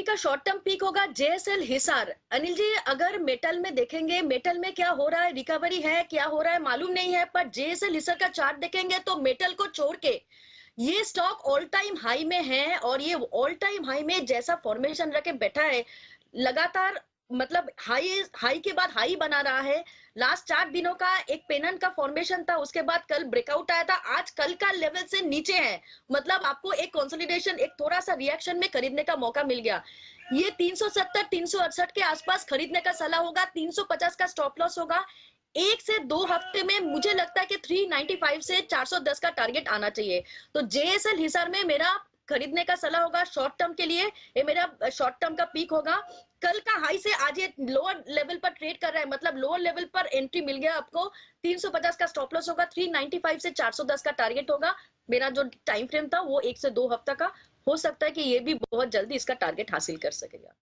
Nifty का short term peak होगा JSL Hisar Anil ji अगर मेटल में देखेंगे मेटल में क्या हो रहा है रिकवरी है क्या हो रहा है मालूम नहीं है पर जेएसएल हिसार का चार्ट देखेंगे तो मेटल को छोड़ के ये स्टॉक ऑल टाइम हाई में है और ये ऑल टाइम हाई में जैसा फॉर्मेशन रखे बैठा है लगातार मतलब हाई हाई के बाद हाई बना रहा है लास्ट चार दिनों का एक पेनन का फॉर्मेशन था उसके बाद कल ब्रेकआउट आया था आज कल का लेवल से नीचे है मतलब आपको एक कंसोलिडेशन एक थोड़ा सा रिएक्शन में खरीदने का मौका मिल गया ये 370 368 के आसपास खरीदने का सलाह होगा 350 का स्टॉप लॉस होगा एक से दो हफ्ते में मुझे लगता है कि 395 से 410 का टारगेट आना चाहिए तो जेएसएल हिसार में मेरा खरीदने का सलाह होगा शॉर्ट टर्म के लिए ये मेरा शॉर्ट टर्म का पीक होगा कल का हाई से आज ये लोअर लेवल पर ट्रेड कर रहा है मतलब लोअर लेवल पर एंट्री मिल गया आपको 350 का स्टॉप लॉस होगा 395 से 410 का टारगेट होगा मेरा जो टाइम फ्रेम था वो एक से दो हफ्ता का हो सकता है कि ये भी बहुत जल्दी इसका टारगेट हासिल कर सकेगा